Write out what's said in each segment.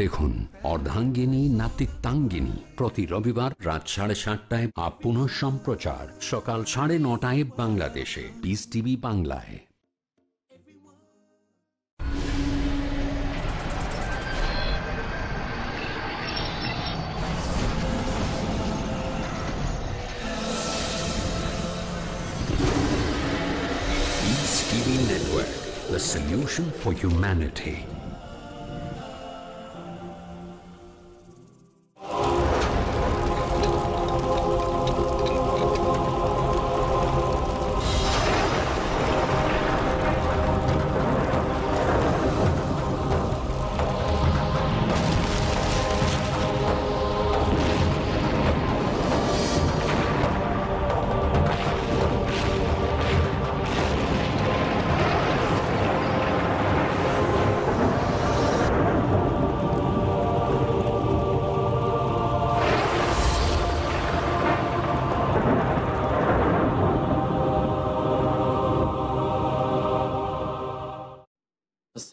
দেখুন অর্ধাঙ্গিনী নাতিত্বাঙ্গিনী প্রতি রবিবার রাত সাড়ে সাতটায় আপন সম্প্রচার সকাল সাড়ে নটায় বাংলাদেশে বিস টিভি বাংলায় the solution for humanity.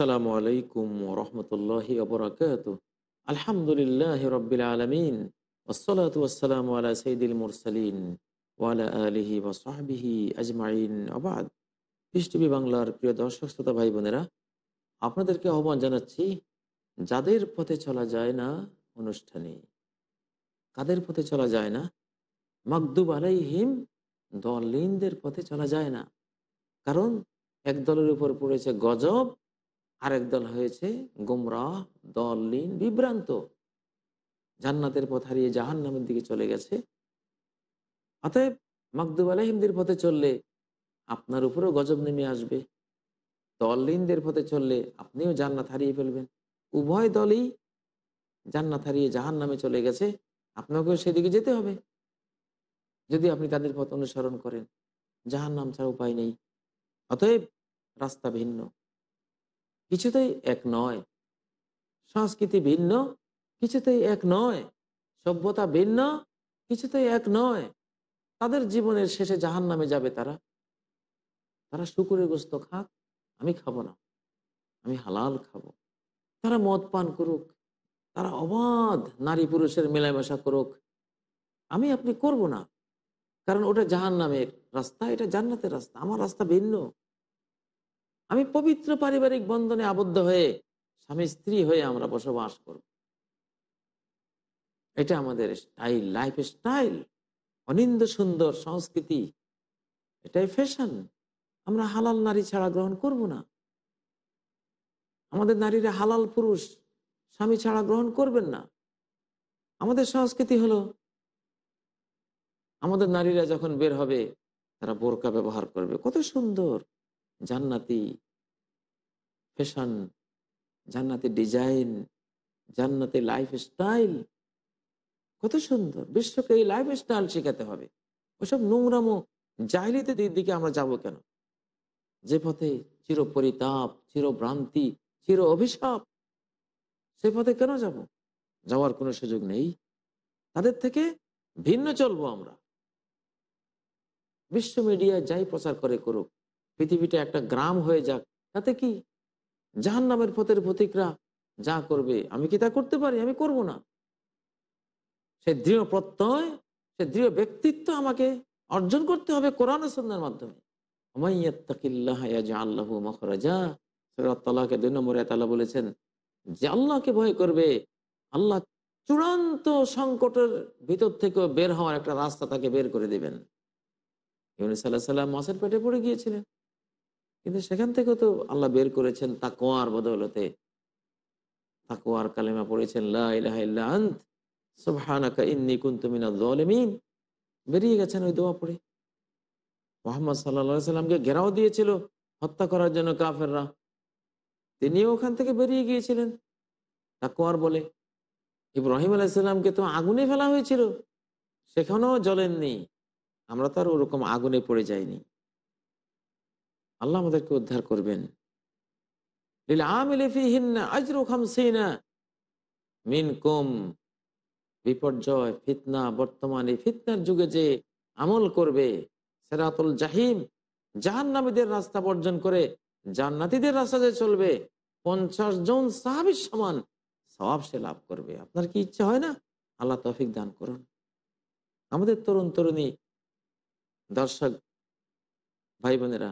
আসসালামু আলাইকুম রহমতুল্লাহি আবরাকাত আলহামদুলিল্লাহ রবিল আলমিন সঈদুল মুরসালিন ওয়ালা আলিহি ওসাহাবিহি আজমাইন আবাদ পিস বাংলার প্রিয় দর্শক শ্রোতা ভাই বোনেরা আপনাদেরকে আহ্বান জানাচ্ছি যাদের পথে চলা যায় না অনুষ্ঠানে কাদের পথে চলা যায় না মাকদুব আলাইহিম দলিনদের পথে চলা যায় না কারণ এক দলের উপর পড়েছে গজব আরেক দল হয়েছে গোমরাহ দলিন বিভ্রান্ত জান্নাতের পথ হারিয়ে জাহান নামের দিকে চলে গেছে অতএব মকদুব আলহিমদের পথে চললে আপনার উপরেও গজব নেমে আসবে দলিনদের পথে চললে আপনিও জান্নাত হারিয়ে ফেলবেন উভয় দলই জান্নাত হারিয়ে জাহান নামে চলে গেছে আপনাকেও সেদিকে যেতে হবে যদি আপনি তাদের পথ অনুসরণ করেন জাহান নাম ছাড়া উপায় নেই অতএব রাস্তা ভিন্ন কিছুতেই এক নয় সংস্কৃতি ভিন্ন কিছুতেই এক নয় সভ্যতা ভিন্ন কিছুতেই এক নয় তাদের জীবনের শেষে জাহান নামে যাবে তারা তারা শুকুরে গোস্ত খাক আমি খাবো না আমি হালাল খাবো তারা মদ পান করুক তারা অবাধ নারী পুরুষের মেলামেশা করুক আমি আপনি করব না কারণ ওটা জাহান নামের রাস্তা এটা জান্নাতের রাস্তা আমার রাস্তা ভিন্ন আমি পবিত্র পারিবারিক বন্ধনে আবদ্ধ হয়ে স্বামী স্ত্রী হয়ে আমরা বসবাস করব এটা আমাদের স্টাইল লাইফ স্টাইল অনিন্দ সুন্দর সংস্কৃতি এটাই ফ্যাশন আমরা হালাল নারী ছাড়া গ্রহণ করব না আমাদের নারীরা হালাল পুরুষ স্বামী ছাড়া গ্রহণ করবেন না আমাদের সংস্কৃতি হলো আমাদের নারীরা যখন বের হবে তারা বোরকা ব্যবহার করবে কত সুন্দর জান্নাতি ফ্যাশন জান্নাতি ডিজাইন জান্নাতি লাইফ স্টাইল কত সুন্দর বিশ্বকে এই লাইফ স্টাইল শেখাতে হবে ওসব নোংরামো জাহিলিতে দিকে আমরা যাব কেন যে পথে চির পরিতাপ চির ভ্রান্তি চির অভিশাপ সে পথে কেন যাব যাওয়ার কোনো সুযোগ নেই তাদের থেকে ভিন্ন চলবো আমরা বিশ্ব মিডিয়া যাই প্রচার করে করুক পৃথিবীটা একটা গ্রাম হয়ে যাক তাতে কি জাহান নামের পথের প্রতীকরা যা করবে আমি কি তা করতে পারি আমি করব না সে দৃঢ় প্রত্যয় সে দৃঢ় ব্যক্তিত্ব আমাকে অর্জন করতে হবে কোরআন সন্ধ্যার মাধ্যমে আল্লাহকে দুই নম্বরে তালা বলেছেন যে আল্লাহকে ভয় করবে আল্লাহ চূড়ান্ত সংকটের ভিতর থেকে বের হওয়ার একটা রাস্তা তাকে বের করে দেবেন ইউনিস আল্লাহ সাল্লাম মাসের পেটে পড়ে গিয়েছিলেন কিন্তু সেখান থেকে তো আল্লাহ বের করেছেন তাকোয়ার বদৌলতে তাকোয়ার কালেমা পড়েছেন বেরিয়ে গেছেন ওই দোয়া পড়ে মোহাম্মদ সাল্লাহামকে ঘেরাও দিয়েছিল হত্যা করার জন্য কাফেররা তিনিও ওখান থেকে বেরিয়ে গিয়েছিলেন তাকোয়ার বলে ইব্রাহিম আলাইসাল্লামকে তো আগুনে ফেলা হয়েছিল সেখানেও জ্বলেননি আমরা তো আর ওরকম আগুনে পড়ে যাইনি আল্লাহ আমাদেরকে উদ্ধার করবেন বিপর্যয় ফিতনা ফিতনার যুগে যে আমল করবে সেরাতুল জাহিম জাহান্নামীদের রাস্তা বর্জন করে জান্নাতিদের রাস্তা যে চলবে পঞ্চাশ জন সাহাবির সমান সব সে লাভ করবে আপনার কি ইচ্ছে হয় না আল্লাহ তফিক দান করুন আমাদের তরুণ তরুণী দর্শক ভাই বোনেরা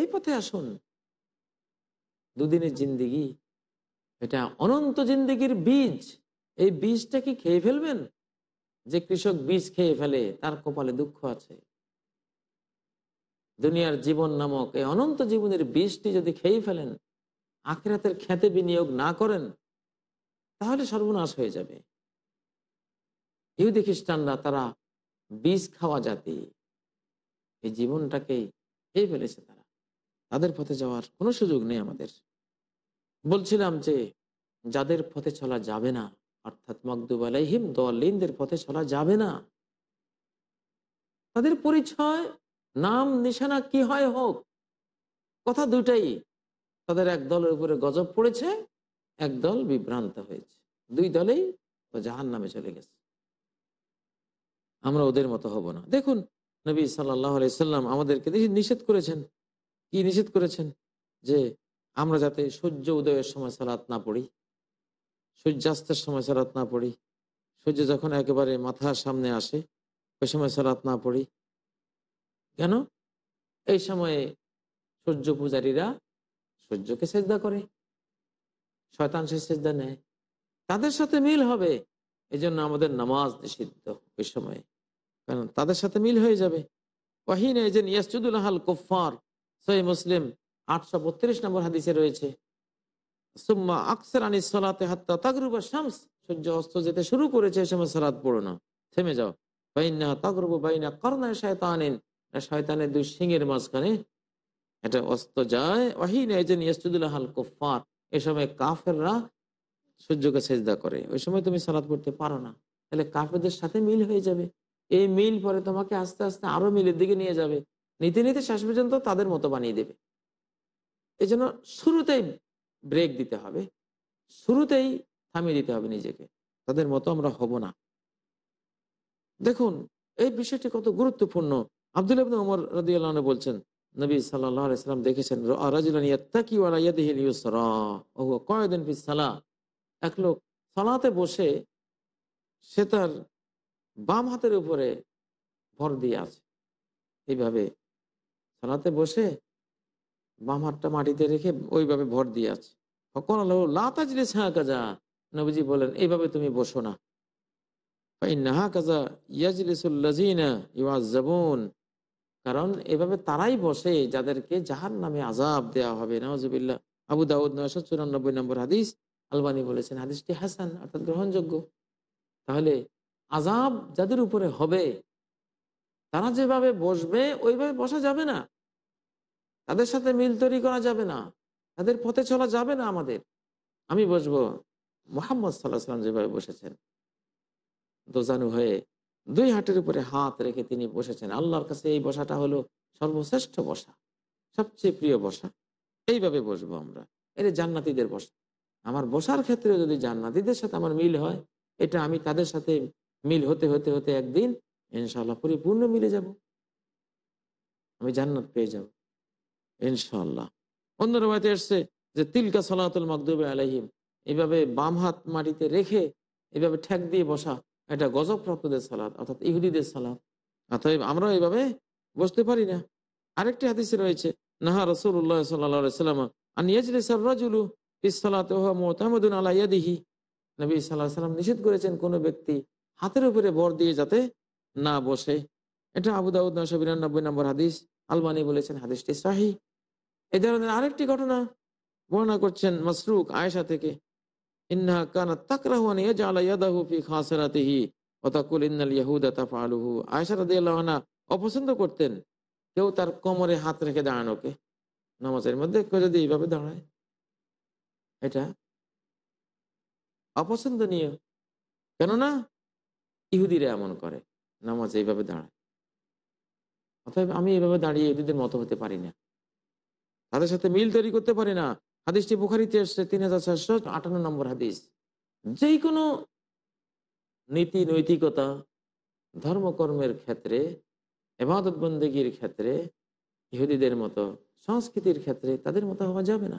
এই পথে আসুন দুদিনের জিন্দিগি এটা অনন্ত জিন্দিগির বীজ এই বীজটা কি খেয়ে ফেলবেন যে কৃষক বীজ খেয়ে ফেলে তার কপালে দুঃখ আছে দুনিয়ার জীবন নামক এই অনন্ত জীবনের বীজটি যদি খেয়ে ফেলেন আখেরাতের খ্যাতে বিনিয়োগ না করেন তাহলে সর্বনাশ হয়ে যাবে ইহুদি খ্রিস্টানরা তারা বীজ খাওয়া জাতি এই জীবনটাকে খেয়ে ফেলেছে তারা তাদের পথে যাওয়ার কোনো সুযোগ নেই আমাদের বলছিলাম যে যাদের পথে চলা যাবে না অর্থাৎ মকদুব আলাইহিম দলিনদের পথে চলা যাবে না তাদের পরিচয় নাম নিশানা কি হয় হোক কথা দুটাই তাদের এক দলের উপরে গজব পড়েছে এক দল বিভ্রান্ত হয়েছে দুই দলেই জাহান নামে চলে গেছে আমরা ওদের মতো হব না দেখুন নবী সাল্লাহ আলাইসাল্লাম আমাদেরকে নিষেধ করেছেন কি নিষেধ করেছেন যে আমরা যাতে সূর্য উদয়ের সময় সালাত না পড়ি সূর্যাস্তের সময় সালাত না পড়ি সূর্য যখন একেবারে মাথার সামনে আসে ওই সময় সালাত না পড়ি কেন এই সময়ে সূর্য পূজারীরা সূর্যকে সেজদা করে শয়তান সে সেজদা নেয় তাদের সাথে মিল হবে এই জন্য আমাদের নামাজ নিষিদ্ধ ওই সময়ে কারণ তাদের সাথে মিল হয়ে যাবে কহিনে এই যে নিয়াসুদুল হাল কুফার সহি মুসলিম আটশো বত্রিশ নম্বর হাদিসে রয়েছে সুম্মা আকসার আনি সলাতে হাত্তা তাগরুবা শামস সূর্য অস্ত যেতে শুরু করেছে এ সময় সালাদ পড়ো থেমে যাও বাইনা তাগরুব বাইনা করনা শয়তান শয়তানের দুই সিংয়ের মাঝখানে এটা অস্ত যায় ওয়াহিনা এজেন ইয়াসুদুল্লাহ হাল কুফার এ সময় কাফেররা সূর্যকে সেজদা করে ওই সময় তুমি সালাদ পড়তে পারো না তাহলে কাফেরদের সাথে মিল হয়ে যাবে এই মিল পরে তোমাকে আস্তে আস্তে আরো মিলের দিকে নিয়ে যাবে নিতে নিতে শেষ পর্যন্ত তাদের মতো বানিয়ে দেবে এই জন্য শুরুতেই ব্রেক দিতে হবে শুরুতেই থামিয়ে দিতে হবে নিজেকে তাদের মতো আমরা হব না দেখুন এই বিষয়টি কত গুরুত্বপূর্ণ আব্দুল আবন ওমর রদিয়াল বলছেন নবী সাল্লাম দেখেছেন এক লোক সালাতে বসে সে তার বাম হাতের উপরে ভর দিয়ে আছে এইভাবে সালাতে বসে বাম হাতটা মাটিতে রেখে ওইভাবে ভর দিয়ে আছে হকন আল্লাহ লাতাজলে হ্যাঁ কাজা নবীজি বলেন এইভাবে তুমি বসো না কারণ এভাবে তারাই বসে যাদেরকে জাহার নামে আজাব দেওয়া হবে আবু দাউদ নয়শো চুরানব্বই নম্বর হাদিস আলবানি বলেছেন হাদিসটি হাসান অর্থাৎ গ্রহণযোগ্য তাহলে আজাব যাদের উপরে হবে তারা যেভাবে বসবে ওইভাবে বসা যাবে না তাদের সাথে মিল তৈরি করা যাবে না তাদের পথে চলা যাবে না আমাদের আমি বসবো মোহাম্মদ সাল্লাহ সাল্লাম যেভাবে বসেছেন দোজানু হয়ে দুই হাটের উপরে হাত রেখে তিনি বসেছেন আল্লাহর কাছে এই বসাটা হলো সর্বশ্রেষ্ঠ বসা সবচেয়ে প্রিয় বসা এইভাবে বসবো আমরা এটা জান্নাতিদের বসা আমার বসার ক্ষেত্রে যদি জান্নাতিদের সাথে আমার মিল হয় এটা আমি তাদের সাথে মিল হতে হতে হতে একদিন ইনশাল্লাহ পরিপূর্ণ মিলে যাব আমি জান্নাত পেয়ে যাব ইনশাল্লাহ অন্য রবাইতে এসছে যে তিলকা সালাতুল মকদুবে আলহিম এইভাবে বাম হাত মাটিতে রেখে এভাবে ঠেক দিয়ে বসা এটা গজবপ্রাপ্তদের সালাদ অর্থাৎ ইহুদিদের সালাদ অতএব আমরা এইভাবে বসতে পারি না আরেকটি হাদিসে রয়েছে নাহা রসুল্লাহ সাল্লাম আনিয়াজুলু ইসালাত মোহামদুন আলাইয়াদিহি নবী সাল্লাহ সাল্লাম নিষেধ করেছেন কোনো ব্যক্তি হাতের উপরে বর দিয়ে যাতে না বসে এটা আবুদাউদ্দ নশো বিরানব্বই নম্বর হাদিস আলবানি বলেছেন হাদিসটি সাহি এ ধরনের আরেকটি ঘটনা বর্ণনা করছেন মসরুক আয়েশা থেকে ইন্না কানা তাকরাহুয়ান ইয়াজআলা ইয়াদাহু ফি খাসরাতিহি ওয়া তাকুল আয়েশা রাদিয়াল্লাহু আনহা অপছন্দ করতেন কেউ তার কোমরে হাত রেখে দাঁড়ানোকে নামাজের মধ্যে যদি এইভাবে দাঁড়ায় এটা অপছন্দনীয় কেননা ইহুদিরা এমন করে নামাজ এইভাবে দাঁড়ায় অতএব আমি এভাবে দাঁড়িয়ে এদের মতো হতে পারি না তাদের সাথে মিল তৈরি করতে পারি না হাদিসটি বুখারিতে এসছে তিন হাজার চারশো আটান্ন নম্বর হাদিস যে কোনো নীতি নৈতিকতা ধর্মকর্মের ক্ষেত্রে এবাদত বন্দীগীর ক্ষেত্রে ইহুদিদের মতো সংস্কৃতির ক্ষেত্রে তাদের মতো হওয়া যাবে না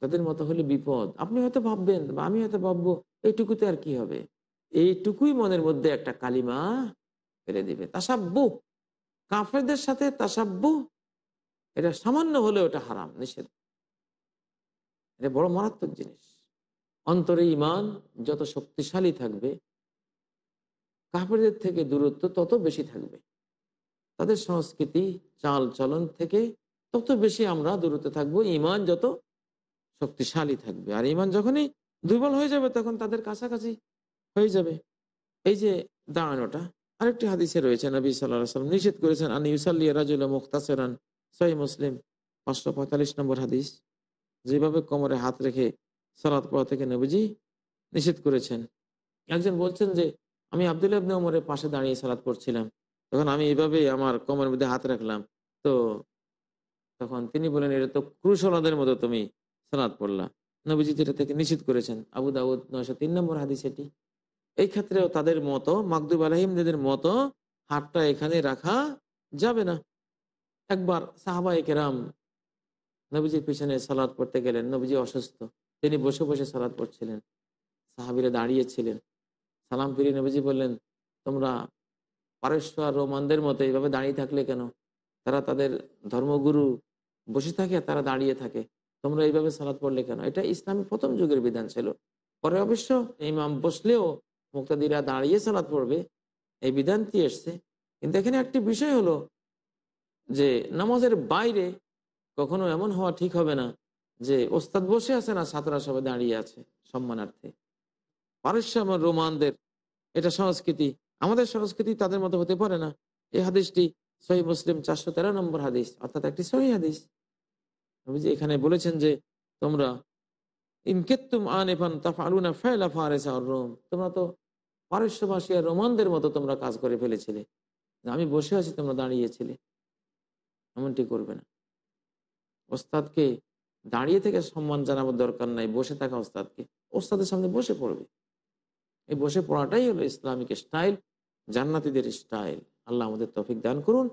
তাদের মতো হলে বিপদ আপনি হয়তো ভাববেন বা আমি হয়তো ভাববো এইটুকুতে আর কি হবে এইটুকুই মনের মধ্যে একটা কালিমা ফেলে দিবে তাসাব্য কাফেরদের সাথে তাসাব্য এটা সামান্য হলে ওটা হারাম নিষেধ এটা বড় মারাত্মক জিনিস অন্তরে ইমান যত শক্তিশালী থাকবে কাফেরদের থেকে দূরত্ব তত বেশি থাকবে তাদের সংস্কৃতি চাল চলন থেকে তত বেশি আমরা দূরত্বে থাকবো ইমান যত শক্তিশালী থাকবে আর ইমান যখনই দুর্বল হয়ে যাবে তখন তাদের কাছাকাছি হয়ে যাবে এই যে দাঁড়ানোটা আরেকটি হাদিসে রয়েছে নবী সাল্লাম নিষেধ করেছেন আনি ইউসাল্লি রাজুল্লাহ মুখতাসরান সহি মুসলিম পাঁচশো পঁয়তাল্লিশ নম্বর হাদিস যেভাবে কোমরে হাত রেখে সালাদ পড়া থেকে নবীজি নিষেধ করেছেন একজন বলছেন যে আমি আবদুল আবনে ওমরের পাশে দাঁড়িয়ে সালাদ পড়ছিলাম তখন আমি এইভাবে আমার কোমরের মধ্যে হাত রাখলাম তো তখন তিনি বলেন এটা তো ক্রুশলাদের মতো তুমি সালাদ পড়লা নবীজি যেটা থেকে নিষেধ করেছেন আবু দাউদ নয়শো তিন নম্বর হাদিস এটি এই ক্ষেত্রেও তাদের মতো মাকদুব আলহিমদের মতো হাতটা এখানে রাখা যাবে না একবার সাহাবা কেরাম নবীজির পিছনে সালাদ পড়তে গেলেন নবীজি অসুস্থ তিনি বসে বসে সালাদ পড়ছিলেন সাহাবিরা দাঁড়িয়েছিলেন সালাম ফিরি নবীজি বললেন তোমরা পারস্য আর রোমানদের মতো এইভাবে দাঁড়িয়ে থাকলে কেন তারা তাদের ধর্মগুরু বসে থাকে তারা দাঁড়িয়ে থাকে তোমরা এইভাবে সালাদ পড়লে কেন এটা ইসলামী প্রথম যুগের বিধান ছিল পরে অবশ্য ইমাম বসলেও মুক্তাদিরা দাঁড়িয়ে সালাত পড়বে এই বিধানটি এসছে কিন্তু এখানে একটি বিষয় হলো যে নামাজের বাইরে কখনো এমন হওয়া ঠিক হবে না যে ওস্তাদ বসে আছে না ছাত্ররা সবাই দাঁড়িয়ে আছে সম্মানার্থে পারস্যাম রোমানদের এটা সংস্কৃতি আমাদের সংস্কৃতি তাদের মতো হতে পারে না এই হাদিসটি সহি মুসলিম চারশো তেরো নম্বর হাদিস অর্থাৎ একটি সহি হাদিস নবীজি এখানে বলেছেন যে তোমরা ইনকেত্তুম আন এফান তাফা আলুনা ফেলা ফারেসা রোম তোমরা তো পারস্যবাসী আর রোমানদের মতো তোমরা কাজ করে ফেলেছিলে আমি বসে আছি তোমরা দাঁড়িয়েছিলে এমনটি করবে না ওস্তাদকে দাঁড়িয়ে থেকে সম্মান জানাবার দরকার নাই বসে থাকা ওস্তাদকে ওস্তাদের সামনে বসে পড়বে এই বসে পড়াটাই হলো ইসলামিক স্টাইল জান্নাতিদের স্টাইল আল্লাহ আমাদের তফিক দান করুন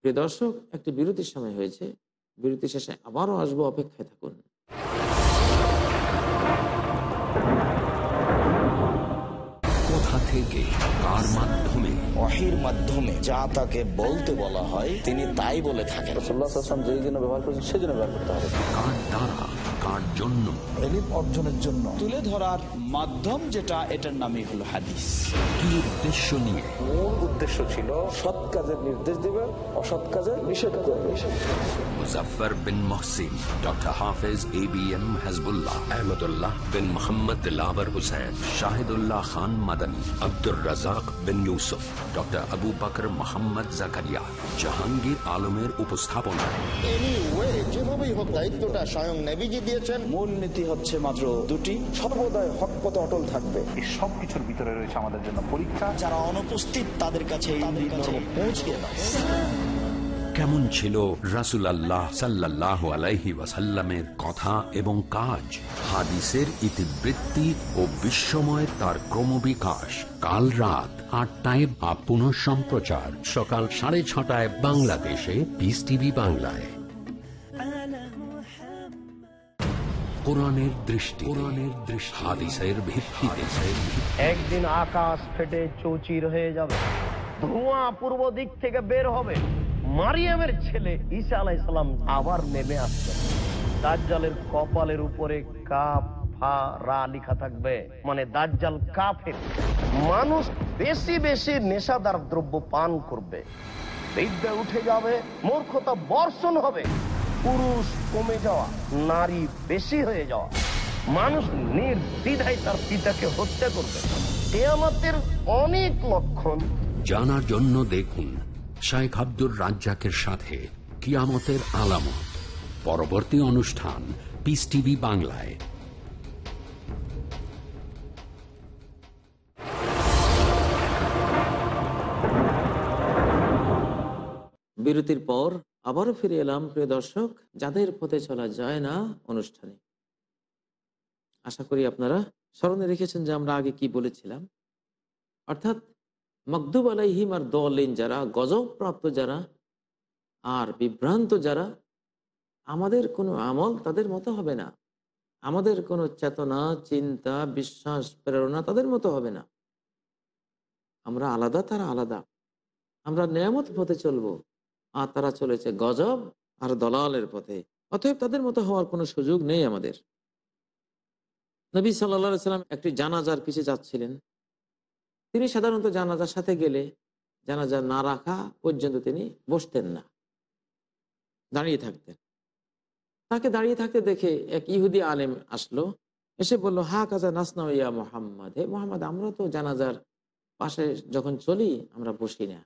প্রিয় দর্শক একটি বিরতির সময় হয়েছে বিরতি শেষে আবারও আসবো অপেক্ষায় থাকুন থেকে কার মাধ্যমে অহির মাধ্যমে যা তাকে বলতে বলা হয় তিনি তাই বলে থাকেন রসুল্লাহাম যেই জন্য ব্যবহার করছেন সেই জন্য ব্যবহার করতে হবে কার দ্বারা কার জন্য অর্জনের জন্য তুলে ধরার মাধ্যম যেটা এটার নামই হলো হাদিস উদ্দেশ্য নিয়ে মূল উদ্দেশ্য ছিল সৎ কাজের নির্দেশ দিবে অসৎ কাজের নিষেধ করবে মুজফার বিন Mohsin doctor Hafez A B M Hizbullah Ahmadullah bin Mohammad লাবর হুসেন শাহিদুল্লাহ খান মাদানী আব্দুর রাজাক বিন ইউসুফ ডক্টর আবু বকর মোহাম্মদ জাকারিয়া জাহাঙ্গীর আলমের উপস্থাপনা যেভাবেই হোক দায়িত্বটা স্বয়ং নেবিজি দিয়েছেন মূল নীতি হচ্ছে মাত্র দুটি সর্বদায় হক অটল থাকবে এই সবকিছুর ভিতরে রয়েছে আমাদের জন্য পরীক্ষা যারা অনুপস্থিত তাদের কাছে পৌঁছে দেয় কেমন ছিল রাসুল আল্লাহ সাল্লাহ আলাইহি ওয়াসাল্লামের কথা এবং কাজ হাদিসের ইতিবৃত্তি ও বিশ্বময় তার ক্রমবিকাশ কাল রাত আটটায় বা পুনঃ সম্প্রচার সকাল সাড়ে ছটায় বাংলাদেশে পিস টিভি বাংলায় হাদিসের একদিন আকাশ ফেটে চৌচির হয়ে যাবে ধোঁয়া পূর্ব দিক থেকে বের হবে মারিয়ামের ছেলে ঈসা আলাইসালাম আবার নেমে আসবেন দাজ্জালের কপালের উপরে কাপ ফা রা লিখা থাকবে মানে দাজ্জাল কাফের মানুষ বেশি বেশি নেশাদার দ্রব্য পান করবে বিদ্যা উঠে যাবে মূর্খতা বর্ষণ হবে পুরুষ কমে যাওয়া নারী বেশি হয়ে যাওয়া মানুষ নির্দ্বিধায় তার পিতাকে হত্যা করবে এ কেয়ামতের অনেক লক্ষণ জানার জন্য দেখুন শাইখ আব্দুর রাজ্জাকের সাথে কিয়ামতের আলামত পরবর্তী অনুষ্ঠান পিস টিভি বাংলায় বিরতির পর আবারও ফিরে এলাম প্রিয় দর্শক যাদের পথে চলা যায় না অনুষ্ঠানে আশা করি আপনারা স্মরণে রেখেছেন যে আমরা আগে কি বলেছিলাম অর্থাৎ মকদুব আলাইহিম আর দলিন যারা গজবপ্রাপ্ত যারা আর বিভ্রান্ত যারা আমাদের কোনো আমল তাদের মতো হবে না আমাদের কোনো চেতনা চিন্তা বিশ্বাস প্রেরণা তাদের মতো হবে না আমরা আলাদা তারা আলাদা আমরা নিয়ামত পথে চলব আর তারা চলেছে গজব আর দলালের পথে অতএব তাদের মতো হওয়ার কোনো সুযোগ নেই আমাদের নবী সাল্লা সাল্লাম একটি জানাজার পিছিয়ে যাচ্ছিলেন তিনি সাধারণত জানাজার সাথে গেলে জানাজা না রাখা পর্যন্ত তিনি বসতেন না দাঁড়িয়ে থাকতেন তাকে দাঁড়িয়ে থাকতে দেখে এক ইহুদি আলেম আসলো এসে বলল হা কাজা নাসনা ইয়া মোহাম্মদ হে মোহাম্মদ আমরা তো জানাজার পাশে যখন চলি আমরা বসি না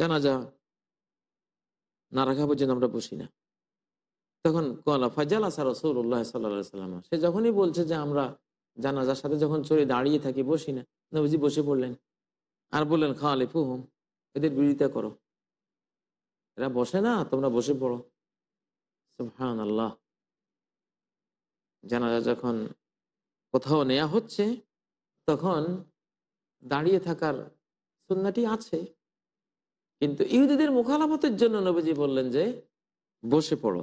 জানাজা না রাখা পর্যন্ত আমরা বসি না তখন কলা ফাজাল আসা রসৌল্লাহ সাল্লা সাল্লাম সে যখনই বলছে যে আমরা জানাজার সাথে যখন চলি দাঁড়িয়ে থাকি বসি না নবীজি বসে পড়লেন আর বললেন খাওয়ালে ফুহম এদের বিরোধিতা করো এরা বসে না তোমরা বসে পড়ো হান আল্লাহ জানাজা যখন কোথাও নেয়া হচ্ছে তখন দাঁড়িয়ে থাকার সন্ধ্যাটি আছে কিন্তু ইহুদিদের মোখালামতের জন্য নবীজি বললেন যে বসে পড়ো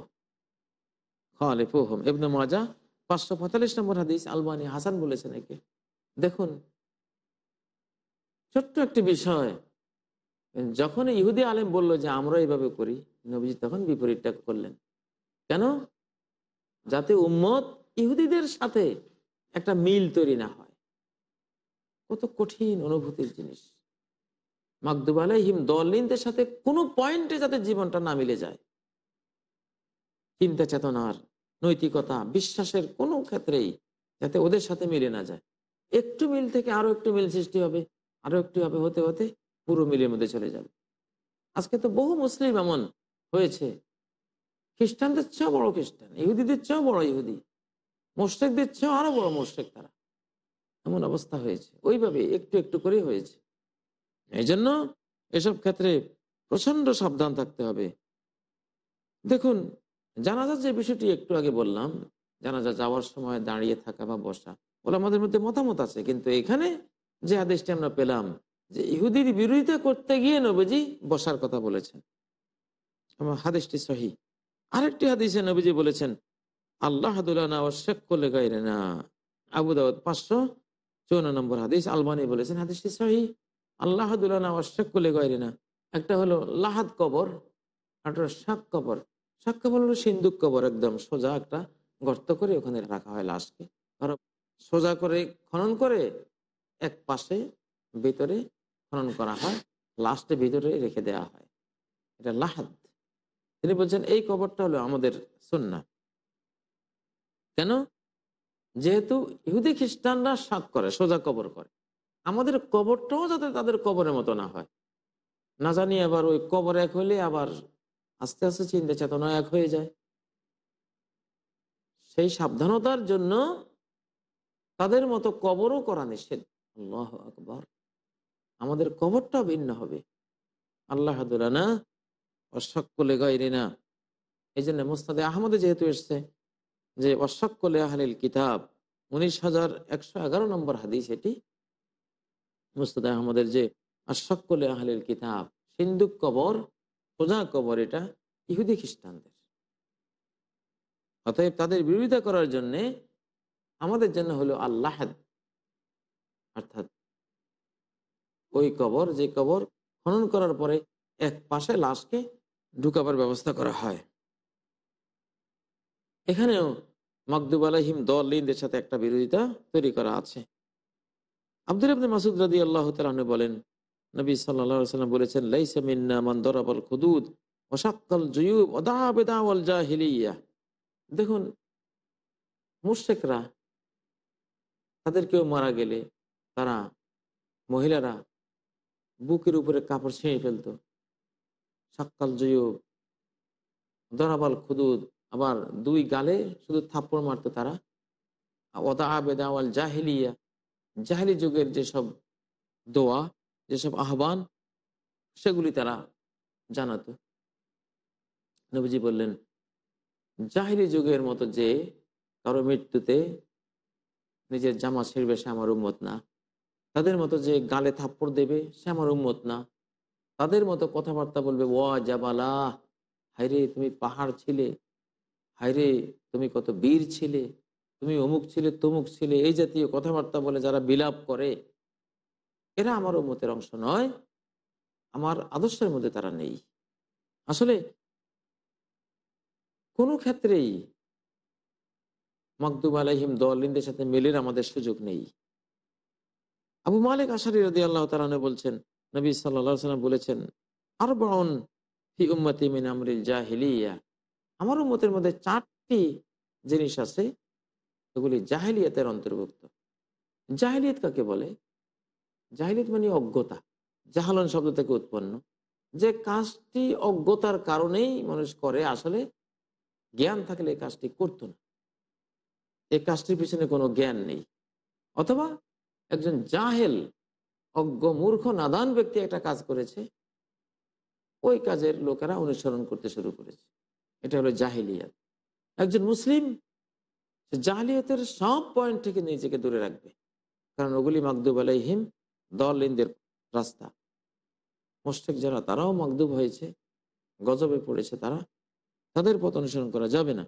খালে ফুহম এবনে মাজা পাঁচশো পঁয়তাল্লিশ নম্বর হাদিস আলবানি হাসান বলেছেন একে দেখুন ছোট্ট একটি বিষয় যখন ইহুদি আলেম বলল যে আমরা এইভাবে করি নবীজি তখন বিপরীতটা করলেন কেন যাতে উম্মত ইহুদিদের সাথে একটা মিল তৈরি না হয় কত কঠিন অনুভূতির জিনিস মাকদুব আলহিম দলিনদের সাথে কোনো পয়েন্টে যাতে জীবনটা না মিলে যায় চিন্তা চেতনার নৈতিকতা বিশ্বাসের কোনো ক্ষেত্রেই যাতে ওদের সাথে মিলে না যায় একটু মিল থেকে আরো একটু মিল সৃষ্টি হবে আরো একটু হবে হতে হতে পুরো মিলের মধ্যে চলে যাবে আজকে তো বহু মুসলিম এমন হয়েছে খ্রিস্টানদের চেয়েও বড় খ্রিস্টান ইহুদিদের চেয়েও বড় ইহুদি মোশ্রেকদের চেয়েও আরো বড় মোশ্রেক তারা এমন অবস্থা হয়েছে ওইভাবে একটু একটু করে হয়েছে এই জন্য এসব ক্ষেত্রে প্রচন্ড সাবধান থাকতে হবে দেখুন জানাজার যে বিষয়টি একটু আগে বললাম জানাজা যাওয়ার সময় দাঁড়িয়ে থাকা বা বসা ওরা আমাদের মধ্যে মতামত আছে কিন্তু এখানে যে হাদিসটি আমরা পেলাম যে ইহুদির বিরোধিতা করতে গিয়ে নবীজি বসার কথা বলেছেন আমার হাদিসটি সহি আরেকটি হাদিসে নবীজি বলেছেন আল্লাহ শেখ করলে গাইরে না আবু দাউদ পাঁচশো চৌন্ন নম্বর হাদিস আলমানি বলেছেন হাদিসটি সহি আল্লাহ শেখ করলে গাইরে না একটা হলো লাহাদ কবর একটা শাক কবর শাক কবর হলো সিন্দুক কবর একদম সোজা একটা গর্ত করে ওখানে রাখা হয় লাশকে ধরো সোজা করে খনন করে এক পাশে ভিতরে খনন করা হয় লাস্টে ভিতরে রেখে দেওয়া হয় এটা লাহাদ তিনি বলছেন এই কবরটা হলো আমাদের সন্না কেন যেহেতু ইহুদি খ্রিস্টানরা সাত করে সোজা কবর করে আমাদের কবরটাও যাতে তাদের কবরের মতো না হয় না জানি আবার ওই কবর এক হলে আবার আস্তে আস্তে চিন্তা চেতনা এক হয়ে যায় সেই সাবধানতার জন্য তাদের মতো কবরও করা নিষেধ আল্লাহ আকবর আমাদের কবরটা ভিন্ন হবে আল্লাহ না অসকলে অশাক্কলে না এই জন্য মোস্তাদে আহমদে যেহেতু এসছে যে অসকলে আহলিল কিতাব উনিশ হাজার একশো এগারো নম্বর হাদিস এটি মুস্তাদে আহমদের যে অসকলে আহলিল কিতাব সিন্ধুক কবর সোজা কবর এটা ইহুদি খ্রিস্টানদের অতএব তাদের বিরোধিতা করার জন্যে আমাদের জন্য হলো আল্লাহাদ অর্থাৎ ওই কবর যে কবর খনন করার পরে এক পাশে লাশকে ঢুকাবার ব্যবস্থা করা হয় এখানেও মকদুব আলহিম দলিনদের সাথে একটা বিরোধিতা তৈরি করা আছে আব্দুল আব্দ মাসুদ রাদি আল্লাহ তালু বলেন নবী সাল্লাম বলেছেন লাইসামিন্না খুদুদ ওসাক্কাল জুয়ুব ওদাবেদাওয়াল জাহিলিয়া দেখুন মুর্শেকরা তাদের কেউ মারা গেলে তারা মহিলারা বুকের উপরে কাপড় ছেঁড়ে ফেলত সাক্কাল জয়ুব দরাবাল খুদুদ আবার দুই গালে শুধু থাপ্পড় মারত তারা ওদা আবেদাওয়াল জাহেলিয়া জাহিলি যুগের যেসব দোয়া যেসব আহ্বান সেগুলি তারা জানাত নবীজি বললেন জাহিলি যুগের মতো যে কারো মৃত্যুতে নিজের জামা ছিঁড়বে সে আমার উম্মত না তাদের মতো যে গালে থাপ্পড় দেবে সে আমার উম্মত না তাদের মতো কথাবার্তা বলবে ওয়া জাবালা হাইরে তুমি পাহাড় ছিলে হাইরে তুমি কত বীর ছিলে তুমি অমুক ছিলে তমুক ছিলে এই জাতীয় কথাবার্তা বলে যারা বিলাপ করে এরা আমার উম্মতের অংশ নয় আমার আদর্শের মধ্যে তারা নেই আসলে কোনো ক্ষেত্রেই মকদুব আলহিম দলিনদের সাথে মেলের আমাদের সুযোগ নেই আবু মালিক আসারি রদি আল্লাহ তালা বলছেন নবী সাল্লা সাল্লাম বলেছেন আর বরণ ফি উম্মতি মিন আমরিল জাহিলিয়া আমার উম্মতের মধ্যে চারটি জিনিস আছে এগুলি জাহেলিয়াতের অন্তর্ভুক্ত জাহেলিয়ত কাকে বলে জাহিলিয়াত মানে অজ্ঞতা জাহালন শব্দ থেকে উৎপন্ন যে কাজটি অজ্ঞতার কারণেই মানুষ করে আসলে জ্ঞান থাকলে এই কাজটি করতো না এই কাজটির পিছনে কোনো জ্ঞান নেই অথবা একজন জাহেল অজ্ঞ মূর্খ নাদান ব্যক্তি একটা কাজ করেছে ওই কাজের লোকেরা অনুসরণ করতে শুরু করেছে এটা হলো জাহিলিয়াত একজন মুসলিম জাহিলিয়াতের সব পয়েন্ট থেকে নিজেকে দূরে রাখবে কারণ ওগুলি মাকদুব আলাইহিম দল রাস্তা মোস্তেক যারা তারাও মকদুব হয়েছে গজবে পড়েছে তারা তাদের পথ অনুসরণ করা যাবে না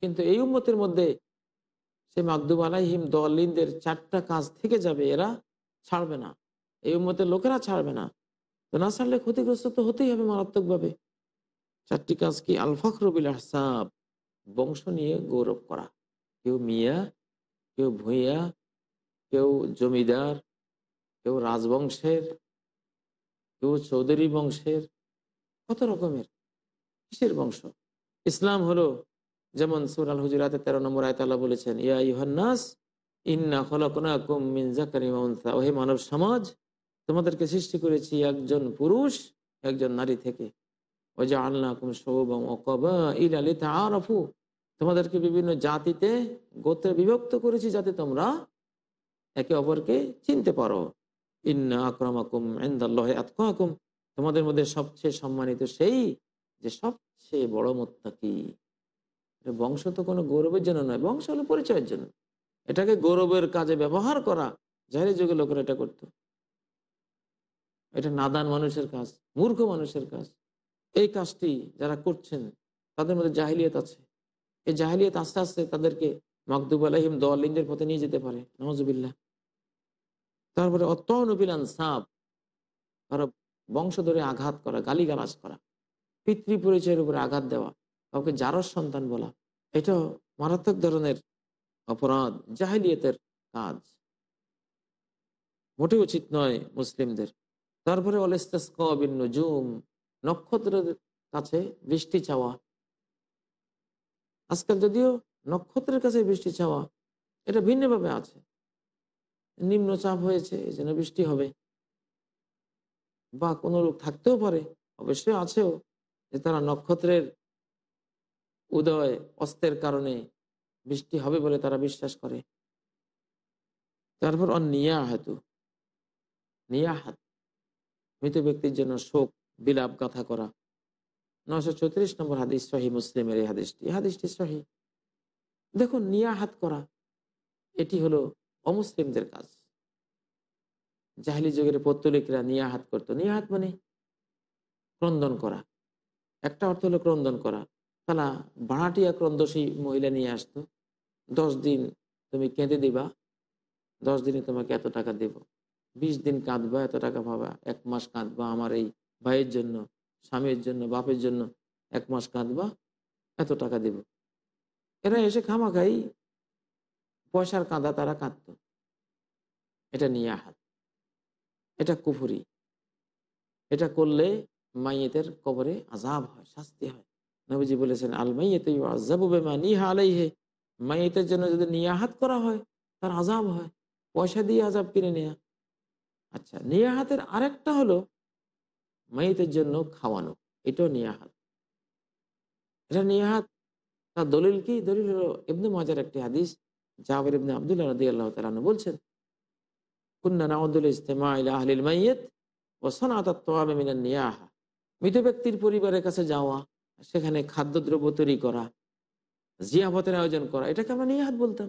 কিন্তু এই উম্মতের মধ্যে সেই মাকদুব আলাইহিম দলিনদের চারটা কাজ থেকে যাবে এরা ছাড়বে না এই মতে লোকেরা ছাড়বে না তো না ছাড়লে ক্ষতিগ্রস্ত তো হতেই হবে মারাত্মকভাবে চারটি কাজ কি আলফাক রবিল আহসাব বংশ নিয়ে গৌরব করা কেউ মিয়া কেউ ভূঁইয়া কেউ জমিদার কেউ রাজবংশের কেউ চৌধুরী বংশের কত রকমের কিসের বংশ ইসলাম হলো যেমন সুরাল হুজুরাতে তেরো নম্বর আয়তাল্লাহ বলেছেন ইয়া ইহান্নাস ইন্না ফলকনা ওহে মানব সমাজ তোমাদেরকে সৃষ্টি করেছি একজন পুরুষ একজন নারী থেকে ও যে আল্লাহকুম সৌবম ও তোমাদেরকে বিভিন্ন জাতিতে গোত্রে বিভক্ত করেছি যাতে তোমরা একে অপরকে চিনতে পারো ইন্না আক্রমাকুম এন্দাল্লাহ আতকুম তোমাদের মধ্যে সবচেয়ে সম্মানিত সেই যে সবচেয়ে বড় মোত্তাকি বংশ তো কোনো গৌরবের জন্য নয় বংশ হলো পরিচয়ের জন্য এটাকে গৌরবের কাজে ব্যবহার করা যাহের যুগে লোকেরা এটা করত এটা নাদান মানুষের কাজ মূর্খ মানুষের কাজ এই কাজটি যারা করছেন তাদের মধ্যে জাহিলিয়ত আছে এই জাহিলিয়ত আস্তে আস্তে তাদেরকে মকদুব আলহিম দলিনের পথে নিয়ে যেতে পারে নজবিল্লা তারপরে অত্যনবিল সাপ তারা বংশ ধরে আঘাত করা গালিগালাজ করা পিতৃ পরিচয়ের উপরে আঘাত দেওয়া কাউকে যারও সন্তান বলা এটা মারাত্মক ধরনের অপরাধ জাহিলিয়তের কাজ মোটে উচিত নয় মুসলিমদের তারপরে জুম নক্ষত্রের কাছে বৃষ্টি চাওয়া আজকাল যদিও নক্ষত্রের কাছে বৃষ্টি চাওয়া এটা ভিন্নভাবে আছে নিম্নচাপ হয়েছে এই জন্য বৃষ্টি হবে বা কোনো লোক থাকতেও পারে অবশ্যই আছেও যে তারা নক্ষত্রের উদয় অস্তের কারণে বৃষ্টি হবে বলে তারা বিশ্বাস করে তারপর অনিয়া হেতু নিয়াহাত মৃত ব্যক্তির জন্য শোক বিলাপ গাথা করা নশো চৌত্রিশ নম্বর হাদিস সহি মুসলিমের এই হাদিসটি হাদিসটি সহি দেখুন হাত করা এটি হলো অমুসলিমদের কাজ জাহিলি যুগের পত্তলিকরা নিয়াহাত করতো নিয়াহাত মানে ক্রন্দন করা একটা অর্থ হলো ক্রন্দন করা তারা ভাড়াটি আক্রন্দশী মহিলা নিয়ে আসতো দশ দিন তুমি কেঁদে দিবা দশ দিনে তোমাকে এত টাকা দেব বিশ দিন কাঁদবা এত টাকা পাবা এক মাস কাঁদবা আমার এই ভাইয়ের জন্য স্বামীর জন্য বাপের জন্য এক মাস কাঁদবা এত টাকা দেব এরা এসে খামা খাই পয়সার কাঁদা তারা কাঁদত এটা নিয়ে আহাত এটা কুফুরি এটা করলে মাইয়েতের কবরে আজাব হয় শাস্তি হয় নবীজি বলেছেন আলমাইয়েতে আজাবু জন্য যদি নিয়াহাত করা হয় তার আজাব হয় পয়সা দিয়ে আজাব কিনে নেয়া আচ্ছা নিয়াহাতের আরেকটা হলো মাইতের জন্য খাওয়ানো এটাও নিয়াহাত এটা নিয়াহাত তার দলিল কি দলিল হলো এমনি মজার একটি হাদিস জাবের ইবনে আবদুল্লাহ রদি আল্লাহ তালু বলছেন কুন্না নাউদুল ইস্তেমা ইলা আহলিল মাইয়েত ও সনাত নিয়াহা মৃত ব্যক্তির পরিবারের কাছে যাওয়া সেখানে খাদ্যদ্রব্য তৈরি করা জিয়াফতের আয়োজন করা এটাকে আমরা নিয়ে হাত বলতাম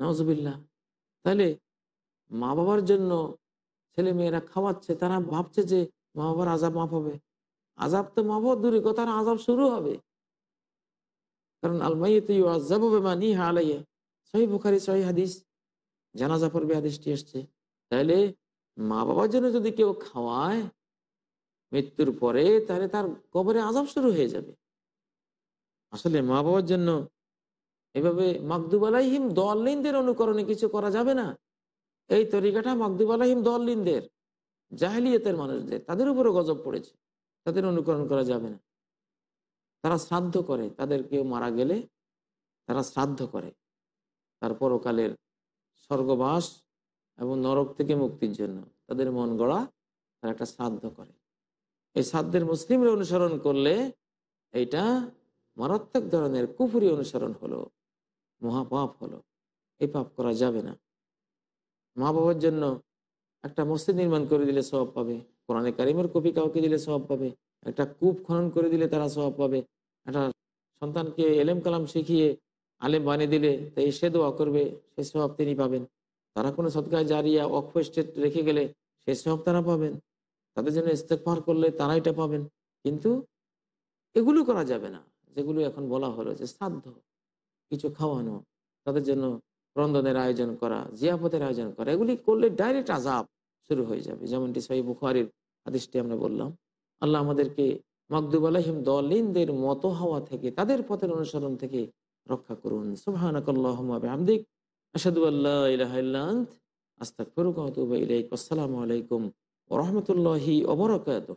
নজবিল্লা তাহলে মা বাবার জন্য ছেলে মেয়েরা খাওয়াচ্ছে তারা ভাবছে যে মা বাবার আজাব মাফ হবে আজাব তো মা বাবার দূরে কথা আজাব শুরু হবে কারণ আলাইয়া হাদিস জানাজা পর্বে হাদিসটি এসছে তাহলে মা বাবার জন্য যদি কেউ খাওয়ায় মৃত্যুর পরে তাহলে তার কবরে আজাব শুরু হয়ে যাবে আসলে মা বাবার জন্য এভাবে মাকদুবালাহিম দলিনদের অনুকরণে কিছু করা যাবে না এই তরিকাটা মাকদুবালাহিম দলিনদের জাহেলিয়তের মানুষদের তাদের উপরে গজব পড়েছে তাদের অনুকরণ করা যাবে না তারা শ্রাদ্ধ করে তাদের কেউ মারা গেলে তারা শ্রাদ্ধ করে তার পরকালের স্বর্গবাস এবং নরক থেকে মুক্তির জন্য তাদের মন গড়া তারা একটা শ্রাদ্ধ করে এই সাদ্দের মুসলিমরা অনুসরণ করলে এটা মারাত্মক ধরনের কুফুরি অনুসরণ হলো মহাপাপ হলো এই পাপ করা যাবে না মা বাবার জন্য একটা মসজিদ নির্মাণ করে দিলে স্বভাব পাবে কোরআনে কারিমের কপি কাউকে দিলে স্বভাব পাবে একটা কূপ খনন করে দিলে তারা স্বভাব পাবে একটা সন্তানকে এলেম কালাম শিখিয়ে আলেম বানিয়ে দিলে তাই সে দোয়া করবে সে স্বভাব তিনি পাবেন তারা কোনো সৎকার জারিয়া অক্ষ স্টেট রেখে গেলে সে স্বভাব তারা পাবেন তাদের জন্য ইস্তেকফার করলে তারা এটা পাবেন কিন্তু এগুলো করা যাবে না যেগুলো এখন বলা হলো যে শ্রাদ্ধ কিছু খাওয়ানো তাদের জন্য রন্ধনের আয়োজন করা জিয়াপতের আয়োজন করা এগুলি করলে ডাইরেক্ট আজাব শুরু হয়ে যাবে যেমনটি সাহি বুখারির আদেশটি আমরা বললাম আল্লাহ আমাদেরকে মকদুব আলহিম দলিনদের মতো হওয়া থেকে তাদের পথের অনুসরণ থেকে রক্ষা করুন সুবাহিক আসাদুল্লাহ আস্তাক আসসালামু আলাইকুম ورحمة الله وبركاته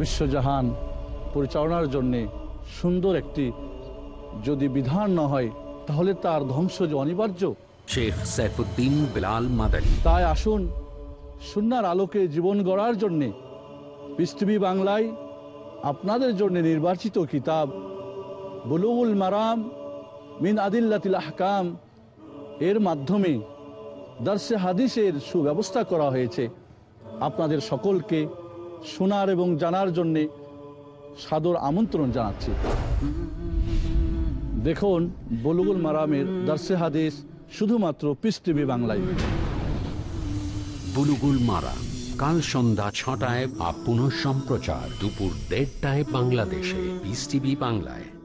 বিশ্বজাহান পরিচালনার জন্যে সুন্দর একটি যদি বিধান না হয় তাহলে তার ধ্বংস যে অনিবার্য শেখ সাইফুদ্দিন বিলাল মাদারি তাই আসুন সুনার আলোকে জীবন গড়ার জন্যে পৃথিবী বাংলায় আপনাদের জন্য নির্বাচিত কিতাব বুলুল মারাম মিন আদিল্লাতিল আহকাম এর মাধ্যমে দার্সে হাদিসের সুব্যবস্থা করা হয়েছে আপনাদের সকলকে শোনার এবং জানার জন্যে সাদর আমন্ত্রণ জানাচ্ছি দেখুন বলুগুল মারামের দার্সে হাদিস শুধুমাত্র পিস টিভি বাংলায় বুলুগুল মারা কাল সন্ধ্যা ছটায় বা পুনঃ সম্প্রচার দুপুর দেড়টায় বাংলাদেশে পিস টিভি বাংলায়